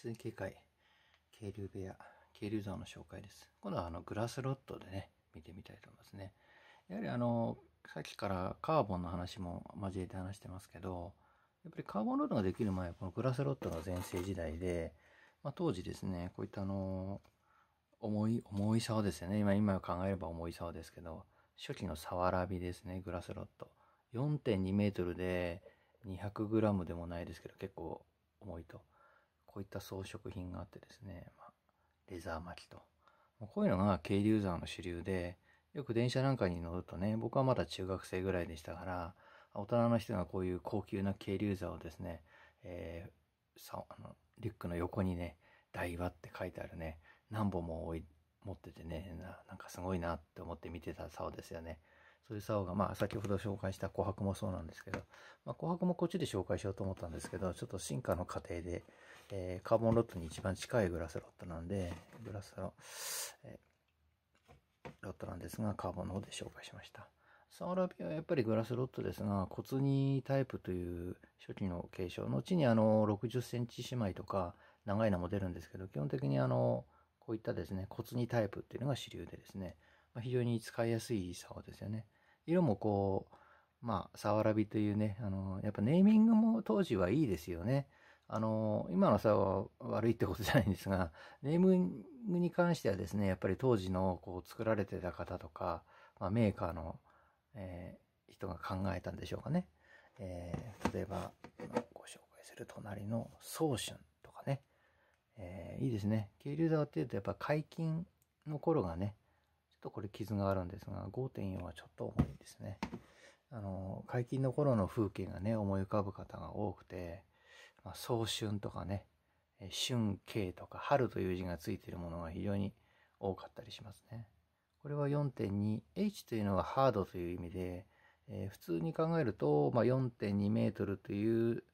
水警戒、渓流部屋、渓流山の紹介です。今度はあのグラスロッドでね、見てみたいと思いますね。やはりあの、さっきからカーボンの話も交えて話してますけど、やっぱりカーボンロードができる前はこのグラスロッドが全盛時代で、まあ、当時ですね、こういったあの、重い、重い沢ですよね。今、今考えれば重い沢ですけど、初期のサワラビですね、グラスロッド。4.2メートルで200グラムでもないですけど、結構重いと。こういった装飾品があってですね、まあ、レザー巻きと。こういうのが渓流山の主流で、よく電車なんかに乗るとね、僕はまだ中学生ぐらいでしたから、大人の人がこういう高級な渓流沢をですね、えー、さあのリュックの横にね、台場って書いてあるね、何本も持っててねな、なんかすごいなって思って見てた竿ですよね。そういう竿が、まあ先ほど紹介した琥珀もそうなんですけど、まあ、琥珀もこっちで紹介しようと思ったんですけど、ちょっと進化の過程で、えー、カーボンロットに一番近いグラスロットなんで、グラスロ、えー、ロットなんですが、カーボンの方で紹介しました。サワラビはやっぱりグラスロットですが、骨にタイプという初期の継承、後にあの60センチ姉妹とか長いのも出るんですけど、基本的にあの、こういったですね、骨にタイプっていうのが主流でですね、まあ、非常に使いやすい竿ですよね。色もこう、まあ、サワラビというね、あの、やっぱネーミングも当時はいいですよね。あの、今の差は悪いってことじゃないんですが、ネーミングに関してはですね、やっぱり当時のこう作られてた方とか、まあ、メーカーの、えー、人が考えたんでしょうかね。えー、例えば、ご紹介する隣の早春とかね、えー、いいですね。渓流沢っていうとやっぱ解禁の頃がね、ちょっとこれ傷があるんですが、5.4はちょっと重いですね。あの、解禁の頃の風景がね、思い浮かぶ方が多くて、まあ、早春とかね、春慶とか春という字がついているものが非常に多かったりしますね。これは 4.2H というのはハードという意味で、えー、普通に考えると、まあ、4.2メートルという、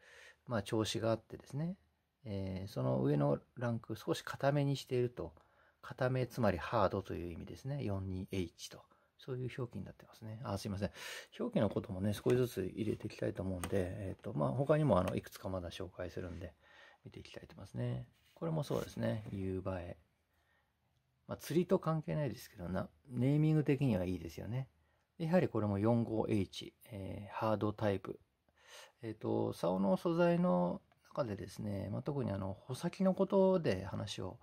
まあ、調子があってですね、えー、その上のランク少し固めにしていると、固めつまりハードという意味ですね、42H と。そういう表記になってますね。あ、すいません。表記のこともね、少しずつ入れていきたいと思うんで、えっ、ー、と、まあ、他にも、あの、いくつかまだ紹介するんで、見ていきたいと思いますね。これもそうですね。夕映え。まあ、釣りと関係ないですけどな、ネーミング的にはいいですよね。やはりこれも 45H、えー、ハードタイプ。えっ、ー、と、竿の素材の中でですね、まあ、特にあの、穂先のことで話を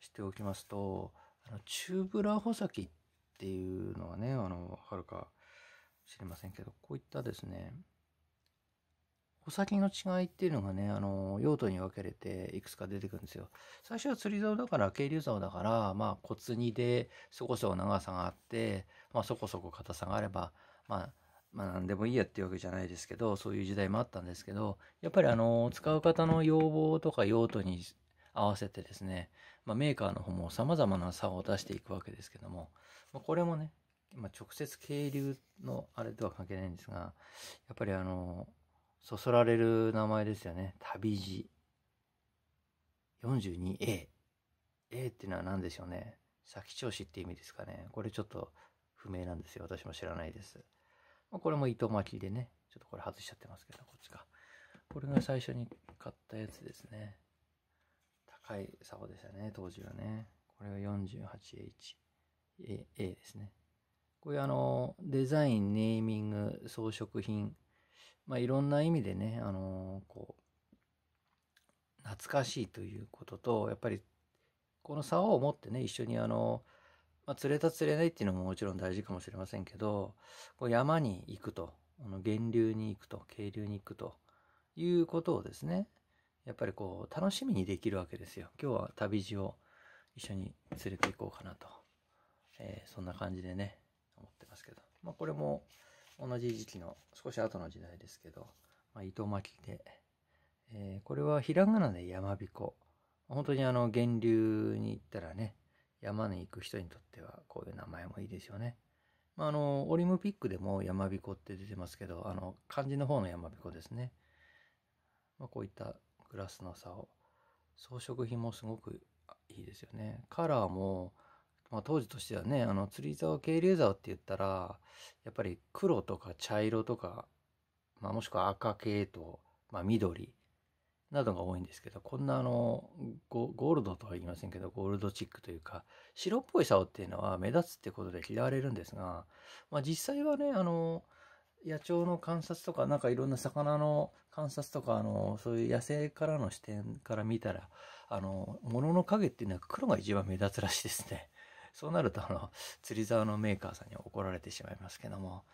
しておきますと、あのチューブラー穂先っっていうのはね、あの、わかるか知れませんけど、こういったですね、穂先の違いっていうのがね、あの、用途に分けれていくつか出てくるんですよ。最初は釣り竿だから、渓流竿だから、まあ、小釣りで、そこそこ長さがあって、まあ、そこそこ硬さがあれば、まあ、まあ、何でもいいやっていうわけじゃないですけど、そういう時代もあったんですけど、やっぱりあの、使う方の要望とか用途に合わせてですね、まあ、メーカーの方も様々な差を出していくわけですけども、まあ、これもね、まあ、直接渓流のあれとは関係ないんですが、やっぱりあの、そそられる名前ですよね。旅路 42A。A っていうのは何でしょうね。先調子って意味ですかね。これちょっと不明なんですよ。私も知らないです。まあ、これも糸巻きでね。ちょっとこれ外しちゃってますけど、こっちか。これが最初に買ったやつですね。高い竿でしたね、当時はね。これが 48H。A, A ですね。こういうあの、デザイン、ネーミング、装飾品、まあ、いろんな意味でね、あのー、こう、懐かしいということと、やっぱり、この竿を持ってね、一緒にあの、まあ、釣れた釣れないっていうのももちろん大事かもしれませんけど、こう山に行くと、あの源流に行くと、渓流に行くということをですね、やっぱりこう楽しみにできるわけですよ今日は旅路を一緒に連れて行こうかなと、えー、そんな感じでね思ってますけど、まあ、これも同じ時期の少し後の時代ですけど、まあ、糸巻きで、えー、これはひらがなで山彦本当にあの源流に行ったらね山に行く人にとってはこういう名前もいいですよね。まあ、あのオリンピックでも山彦って出てますけどあの漢字の方の山彦ですね。まあ、こういったグラスの差を装飾品もすごくいいですよねカラーも、まあ、当時としてはねあの釣り竿渓流竿って言ったらやっぱり黒とか茶色とか、まあ、もしくは赤系と、まあ、緑などが多いんですけどこんなあのゴールドとは言いませんけどゴールドチックというか白っぽい竿っていうのは目立つってことで嫌われるんですが、まあ、実際はねあの野鳥の観察とか、なんかいろんな魚の観察とか、あの、そういう野生からの視点から見たら、あの、物の影っていうのは黒が一番目立つらしいですね。そうなると、あの、釣り竿のメーカーさんに怒られてしまいますけども、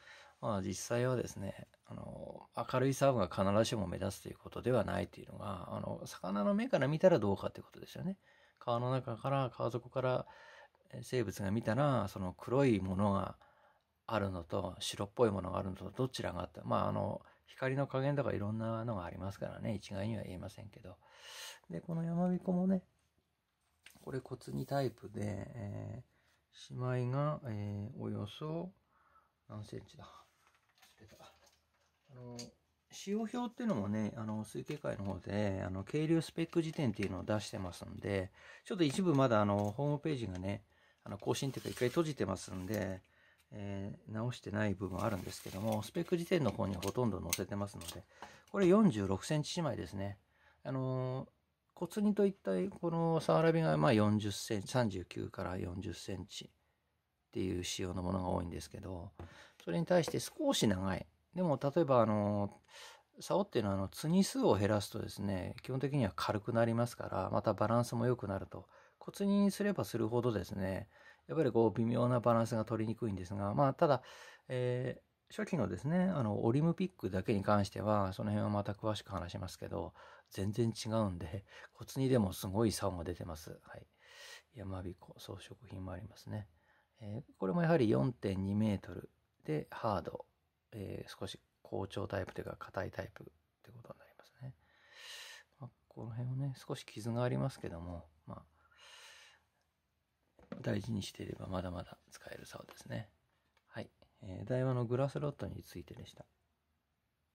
まあ実際はですね、あの、明るい竿が必ずしも目立つということではないというのが、あの、魚の目から見たらどうかってことですよね。川の中から、川底から生物が見たら、その黒いものが、あるのと白っぽいものがあるのとどちらがあったまああの光の加減とかいろんなのがありますからね一概には言えませんけどでこのやまびこもねこれ骨にタイプで、えー、まいが、えー、およそ何センチだあの使用表っていうのもねあの推計会の方であの軽量スペック辞典っていうのを出してますんでちょっと一部まだあのホームページがねあの更新っていうか一回閉じてますんでえー、直してない部分あるんですけども、スペック時点の方にほとんど載せてますので、これ46センチ姉妹ですね。あのー、骨にといったこのサワラビがまあ40センチ、39から40センチっていう仕様のものが多いんですけど、それに対して少し長い。でも例えばあのー、竿っていうのはあの、ツニ数を減らすとですね、基本的には軽くなりますから、またバランスも良くなると。骨にすればするほどですね、やっぱりこう微妙なバランスが取りにくいんですが、まあ、ただ、えー、初期のですね、あの、オリンピックだけに関しては、その辺はまた詳しく話しますけど、全然違うんで、コツにでもすごい差が出てます。はい。山彦装飾品もありますね。えー、これもやはり4.2メートルでハード、えー、少し好調タイプというか硬いタイプってことになりますね。まあ、この辺はね、少し傷がありますけども、大事にしていればまだまだ使えるそうですね。はい。えー、台話のグラスロットについてでした。